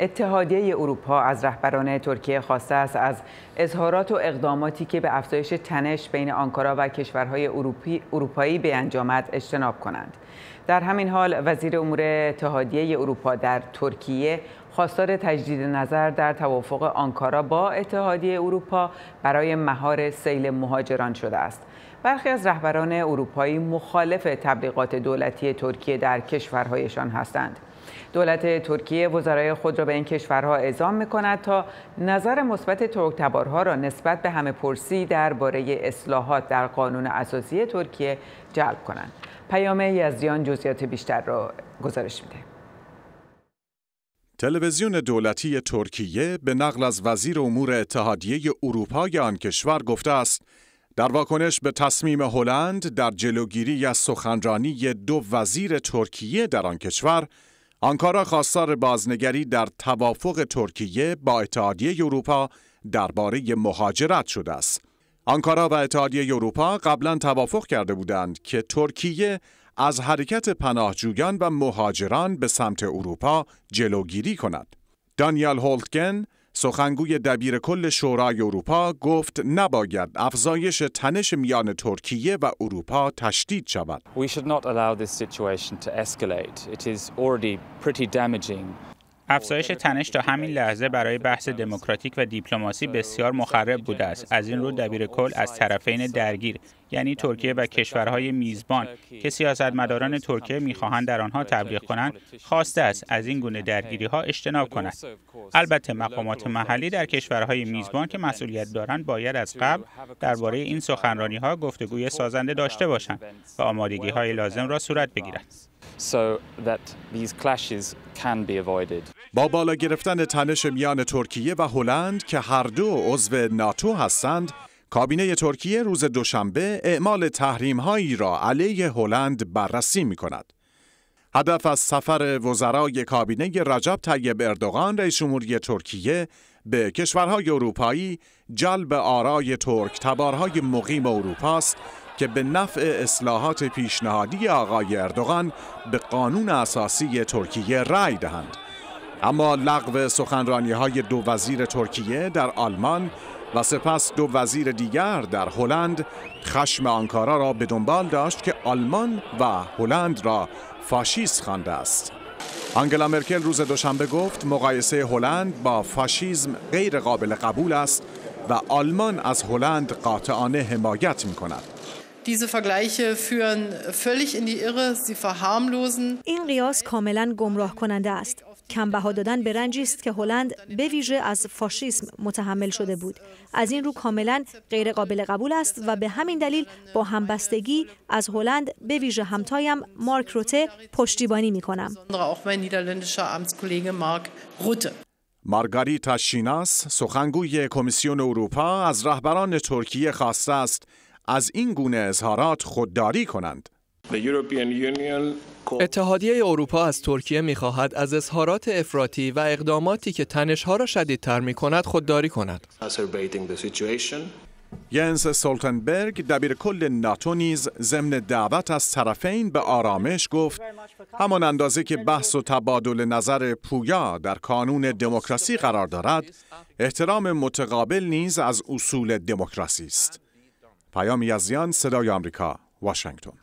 اتحادیه اروپا از رهبران ترکیه خواسته است از اظهارات و اقداماتی که به افزایش تنش بین آنکارا و کشورهای اروپی، اروپایی به انجامت اجتناب کنند. در همین حال وزیر امور اتحادیه اروپا در ترکیه خواستار تجدید نظر در توافق آنکارا با اتحادیه اروپا برای مهار سیل مهاجران شده است. برخی از رهبران اروپایی مخالف تبلیغات دولتی ترکیه در کشورهایشان هستند. دولت ترکیه وزرای خود را به این کشورها اعزام میکند تا نظر مثبت ترکتبارها را نسبت به همه پرسی درباره اصلاحات در قانون اساسی ترکیه جلب کنند. پیام یزدیان جزئیات بیشتر را گزارش میده. تلویزیون دولتی ترکیه به نقل از وزیر امور اتحادیه اروپای آن کشور گفته است در واکنش به تصمیم هلند در جلوگیری از سخنرانی دو وزیر ترکیه در آن کشور آنکارا خواستار بازنگری در توافق ترکیه با اتحادیه اروپا درباره مهاجرت شده است. آنکارا و اتحادیه اروپا قبلا توافق کرده بودند که ترکیه از حرکت پناهجویان و مهاجران به سمت اروپا جلوگیری کند. دانیل هولتگن، سخنگوی دبیر کل شورای اروپا گفت نباید افزایش تنش میان ترکیه و اروپا تشدید شود. افزایش تنش تا همین لحظه برای بحث دموکراتیک و دیپلماسی بسیار مخرب بوده است از این رو دبیر کل از طرفین درگیر یعنی ترکیه و کشورهای میزبان که سیاستمداران ترکیه میخواهند در آنها تبلیغ کنند خواسته است از این گونه درگیری ها اجتناب کنند البته مقامات محلی در کشورهای میزبان که مسئولیت دارند باید از قبل درباره این سخنرانی ها گفتگوی سازنده داشته باشند و آمادگی های لازم را صورت بگیرند can be avoided. با بالا گرفتن تنش میان ترکیه و هلند که هر دو عضو ناتو هستند کابینه ترکیه روز دوشنبه اعمال تحریم هایی را علیه هلند بررسی می کند. هدف از سفر وزرای کابینه رجب طیب اردوغان رئیس جمهوری ترکیه به کشورهای اروپایی جلب آرای ترک تبارهای مقیم اروپا است که به نفع اصلاحات پیشنهادی آقای اردوغان به قانون اساسی ترکیه رأی دهند. اما لغو سخنرانی های دو وزیر ترکیه در آلمان و سپس دو وزیر دیگر در هلند خشم آنکارا را به دنبال داشت که آلمان و هلند را فاشیست خوانده است. آنگلا مرکل روز دوشنبه گفت مقایسه هلند با فاشیزم غیر قابل قبول است و آلمان از هلند قاطعانه حمایت می کند. Vergleiche führen völlig in die sie verharmlosen. این قیاس کاملا گمراه کننده است. کمبها دادن به رنجی است که هلند به ویژه از فاشیسم متحمل شده بود از این رو کاملا غیر قابل قبول است و به همین دلیل با همبستگی از هلند به ویژه همتایم مارک روته پشتیبانی می کنم مارگاریتا شیناس سخنگوی کمیسیون اروپا از رهبران ترکیه خواسته است از این گونه اظهارات خودداری کنند. اتحادیه اروپا از ترکیه میخواهد از اظهارات افراطی و اقداماتی که تنشها را شدیدتر می کند خودداری کند. ینس سولتنبرگ دبیر کل ناتو نیز ضمن دعوت از طرفین به آرامش گفت همان اندازه که بحث و تبادل نظر پویا در کانون دموکراسی قرار دارد احترام متقابل نیز از اصول دموکراسی است پیام یزیان صدای آمریکا واشنگتن